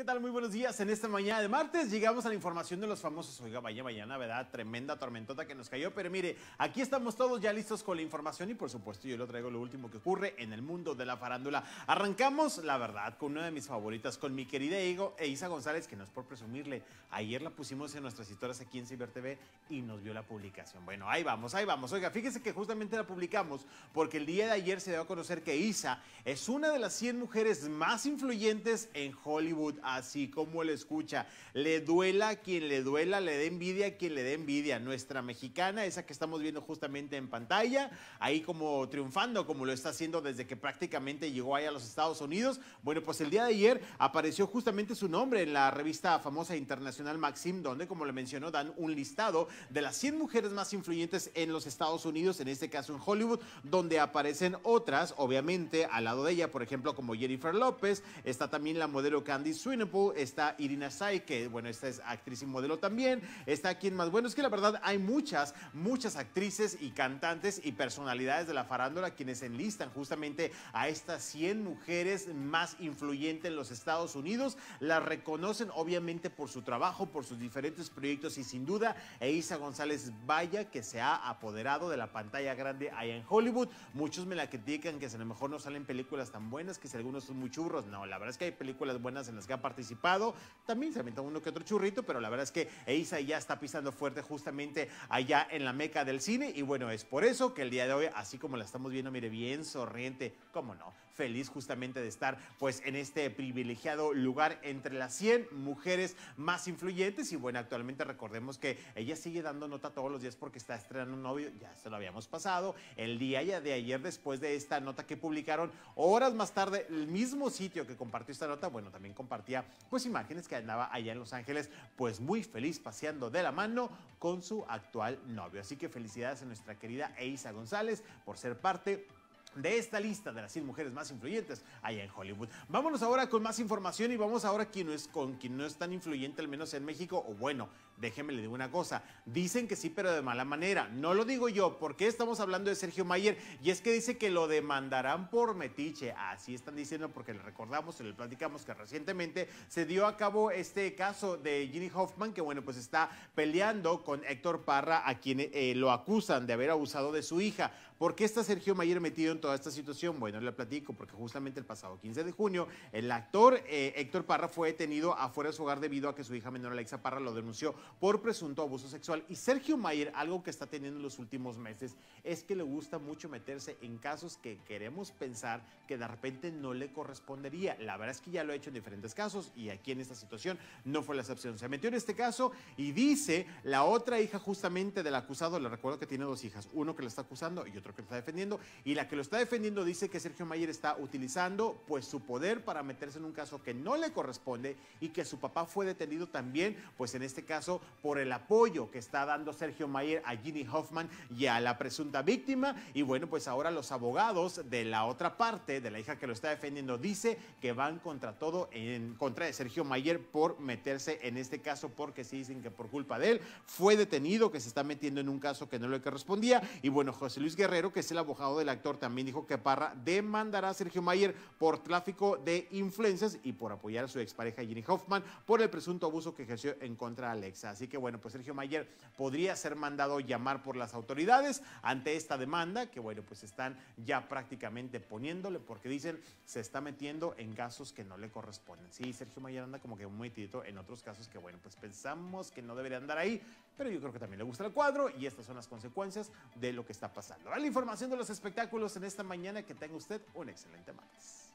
¿Qué tal? Muy buenos días. En esta mañana de martes llegamos a la información de los famosos. Oiga, vaya mañana, ¿verdad? Tremenda tormentota que nos cayó. Pero mire, aquí estamos todos ya listos con la información y por supuesto yo le traigo lo último que ocurre en el mundo de la farándula. Arrancamos, la verdad, con una de mis favoritas, con mi querida Ego e Isa González, que no es por presumirle. Ayer la pusimos en nuestras historias aquí en Ciber TV y nos vio la publicación. Bueno, ahí vamos, ahí vamos. Oiga, fíjese que justamente la publicamos porque el día de ayer se dio a conocer que Isa es una de las 100 mujeres más influyentes en Hollywood así como él escucha. Le duela a quien le duela, le dé envidia a quien le dé envidia. Nuestra mexicana, esa que estamos viendo justamente en pantalla, ahí como triunfando, como lo está haciendo desde que prácticamente llegó ahí a los Estados Unidos. Bueno, pues el día de ayer apareció justamente su nombre en la revista famosa internacional Maxim, donde, como le mencionó, dan un listado de las 100 mujeres más influyentes en los Estados Unidos, en este caso en Hollywood, donde aparecen otras, obviamente, al lado de ella, por ejemplo, como Jennifer López, está también la modelo Candy Swin está Irina Sai, que bueno, esta es actriz y modelo también, está quien más, bueno, es que la verdad hay muchas, muchas actrices y cantantes y personalidades de la farándula quienes enlistan justamente a estas 100 mujeres más influyentes en los Estados Unidos, la reconocen obviamente por su trabajo, por sus diferentes proyectos y sin duda Eiza González Vaya que se ha apoderado de la pantalla grande allá en Hollywood, muchos me la critican que a lo mejor no salen películas tan buenas, que si algunos son muy churros, no, la verdad es que hay películas buenas en las que participado. También se aventó uno que otro churrito, pero la verdad es que Eiza ya está pisando fuerte justamente allá en la meca del cine. Y bueno, es por eso que el día de hoy, así como la estamos viendo, mire, bien sonriente, cómo no, feliz justamente de estar pues en este privilegiado lugar entre las 100 mujeres más influyentes. Y bueno, actualmente recordemos que ella sigue dando nota todos los días porque está estrenando un novio, ya se lo habíamos pasado. El día ya de ayer, después de esta nota que publicaron horas más tarde, el mismo sitio que compartió esta nota, bueno, también compartía pues imágenes que andaba allá en Los Ángeles, pues muy feliz paseando de la mano con su actual novio. Así que felicidades a nuestra querida Eisa González por ser parte de esta lista de las 100 mujeres más influyentes allá en Hollywood. Vámonos ahora con más información y vamos ahora quien no es, con quien no es tan influyente, al menos en México, o bueno, déjeme le digo una cosa, dicen que sí, pero de mala manera. No lo digo yo, porque estamos hablando de Sergio Mayer y es que dice que lo demandarán por metiche. Así están diciendo porque le recordamos y le platicamos que recientemente se dio a cabo este caso de Ginny Hoffman, que bueno, pues está peleando con Héctor Parra, a quien eh, lo acusan de haber abusado de su hija. ¿Por qué está Sergio Mayer metido en toda esta situación? Bueno, le platico, porque justamente el pasado 15 de junio, el actor eh, Héctor Parra fue detenido afuera de su hogar debido a que su hija menor Alexa Parra lo denunció por presunto abuso sexual. Y Sergio Mayer, algo que está teniendo en los últimos meses, es que le gusta mucho meterse en casos que queremos pensar que de repente no le correspondería. La verdad es que ya lo ha hecho en diferentes casos y aquí en esta situación no fue la excepción. Se metió en este caso y dice la otra hija justamente del acusado, le recuerdo que tiene dos hijas, uno que la está acusando y otro que lo está defendiendo. Y la que lo está defendiendo dice que Sergio Mayer está utilizando pues su poder para meterse en un caso que no le corresponde y que su papá fue detenido también, pues en este caso, por el apoyo que está dando Sergio Mayer a Ginny Hoffman y a la presunta víctima. Y bueno, pues ahora los abogados de la otra parte, de la hija que lo está defendiendo, dice que van contra todo, en contra de Sergio Mayer por meterse en este caso, porque sí dicen que por culpa de él fue detenido, que se está metiendo en un caso que no le correspondía. Y bueno, José Luis Guerrero que es el abogado del actor, también dijo que Parra demandará a Sergio Mayer por tráfico de influencias y por apoyar a su expareja Jenny Hoffman por el presunto abuso que ejerció en contra de Alexa. Así que bueno, pues Sergio Mayer podría ser mandado llamar por las autoridades ante esta demanda, que bueno, pues están ya prácticamente poniéndole porque dicen se está metiendo en casos que no le corresponden. Sí, Sergio Mayer anda como que muy tito en otros casos que bueno, pues pensamos que no debería andar ahí, pero yo creo que también le gusta el cuadro y estas son las consecuencias de lo que está pasando. La información de los espectáculos en esta mañana, que tenga usted un excelente martes.